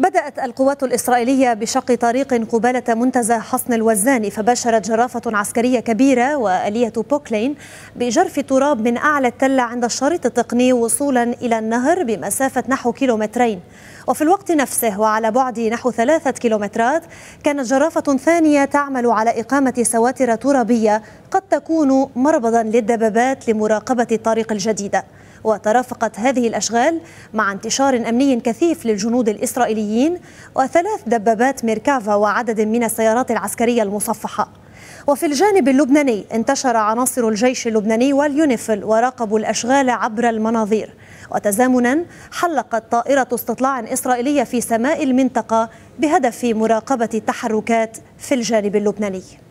بدأت القوات الإسرائيلية بشق طريق قبالة منتزه حصن الوزان فباشرت جرافة عسكرية كبيرة وآلية بوكلين بجرف التراب من أعلى التلة عند الشريط التقني وصولا إلى النهر بمسافة نحو كيلومترين وفي الوقت نفسه وعلى بعد نحو ثلاثة كيلومترات كانت جرافة ثانية تعمل على إقامة سواتر ترابية قد تكون مربضا للدبابات لمراقبة الطريق الجديدة وترافقت هذه الأشغال مع انتشار أمني كثيف للجنود الإسرائيليين الأمريكيين وثلاث دبابات ميركافا وعدد من السيارات العسكرية المصفحة وفي الجانب اللبناني انتشر عناصر الجيش اللبناني واليونيفل وراقبوا الأشغال عبر المناظير وتزامنا حلقت طائرة استطلاع إسرائيلية في سماء المنطقة بهدف مراقبة التحركات في الجانب اللبناني